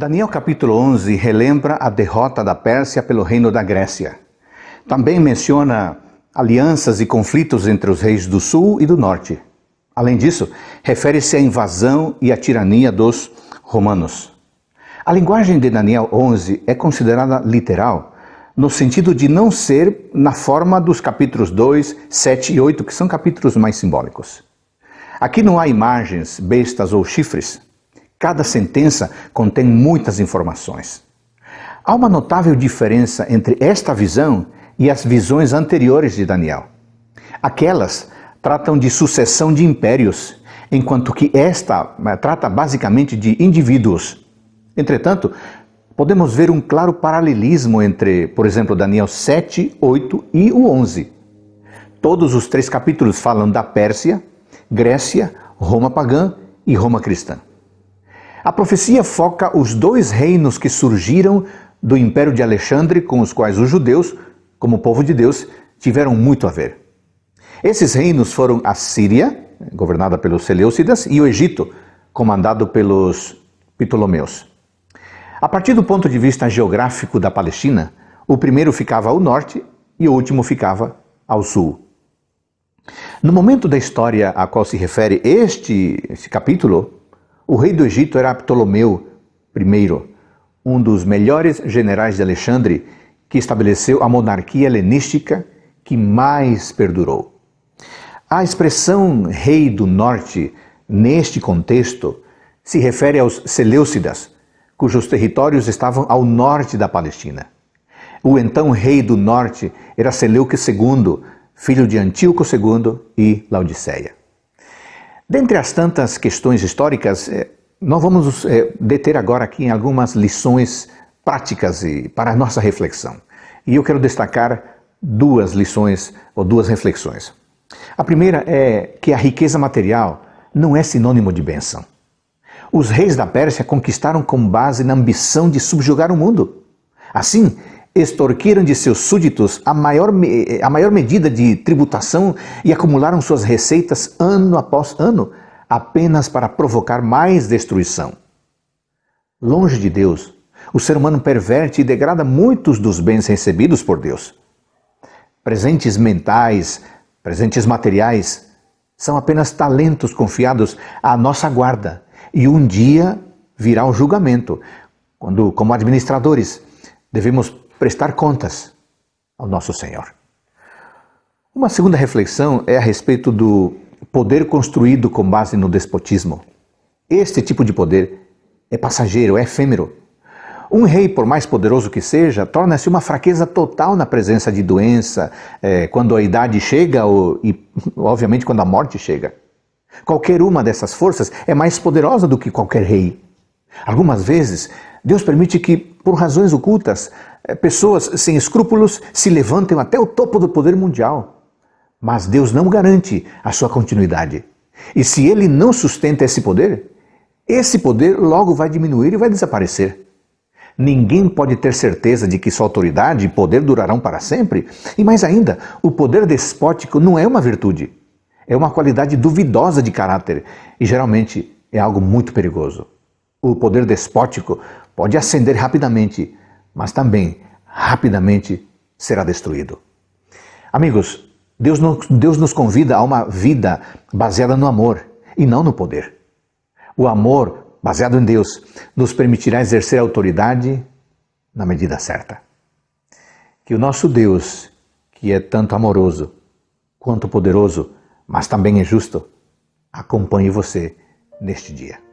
Daniel capítulo 11 relembra a derrota da Pérsia pelo reino da Grécia. Também menciona alianças e conflitos entre os reis do sul e do norte. Além disso, refere-se à invasão e à tirania dos romanos. A linguagem de Daniel 11 é considerada literal, no sentido de não ser na forma dos capítulos 2, 7 e 8, que são capítulos mais simbólicos. Aqui não há imagens, bestas ou chifres, Cada sentença contém muitas informações. Há uma notável diferença entre esta visão e as visões anteriores de Daniel. Aquelas tratam de sucessão de impérios, enquanto que esta eh, trata basicamente de indivíduos. Entretanto, podemos ver um claro paralelismo entre, por exemplo, Daniel 7, 8 e o 11. Todos os três capítulos falam da Pérsia, Grécia, Roma pagã e Roma cristã. A profecia foca os dois reinos que surgiram do Império de Alexandre, com os quais os judeus, como povo de Deus, tiveram muito a ver. Esses reinos foram a Síria, governada pelos Seleucidas, e o Egito, comandado pelos Ptolomeus. A partir do ponto de vista geográfico da Palestina, o primeiro ficava ao norte e o último ficava ao sul. No momento da história a qual se refere este, este capítulo, o rei do Egito era Ptolomeu I, um dos melhores generais de Alexandre, que estabeleceu a monarquia helenística que mais perdurou. A expressão rei do norte, neste contexto, se refere aos Seleucidas, cujos territórios estavam ao norte da Palestina. O então rei do norte era Seleuque II, filho de Antíoco II e Laodiceia. Dentre as tantas questões históricas, eh, nós vamos nos eh, deter agora aqui em algumas lições práticas e para a nossa reflexão. E eu quero destacar duas lições ou duas reflexões. A primeira é que a riqueza material não é sinônimo de bênção. Os reis da Pérsia conquistaram com base na ambição de subjugar o mundo. Assim, extorquiram de seus súditos a maior, a maior medida de tributação e acumularam suas receitas ano após ano, apenas para provocar mais destruição. Longe de Deus, o ser humano perverte e degrada muitos dos bens recebidos por Deus. Presentes mentais, presentes materiais, são apenas talentos confiados à nossa guarda e um dia virá o julgamento, quando, como administradores, devemos prestar contas ao nosso Senhor. Uma segunda reflexão é a respeito do poder construído com base no despotismo. Este tipo de poder é passageiro, é efêmero. Um rei, por mais poderoso que seja, torna-se uma fraqueza total na presença de doença, é, quando a idade chega ou, e, obviamente, quando a morte chega. Qualquer uma dessas forças é mais poderosa do que qualquer rei. Algumas vezes, Deus permite que, por razões ocultas, eh, pessoas sem escrúpulos se levantem até o topo do poder mundial. Mas Deus não garante a sua continuidade. E se ele não sustenta esse poder, esse poder logo vai diminuir e vai desaparecer. Ninguém pode ter certeza de que sua autoridade e poder durarão para sempre. E mais ainda, o poder despótico não é uma virtude. É uma qualidade duvidosa de caráter e geralmente é algo muito perigoso. O poder despótico pode acender rapidamente, mas também rapidamente será destruído. Amigos, Deus Deus nos convida a uma vida baseada no amor e não no poder. O amor, baseado em Deus, nos permitirá exercer a autoridade na medida certa. Que o nosso Deus, que é tanto amoroso quanto poderoso, mas também é justo, acompanhe você neste dia.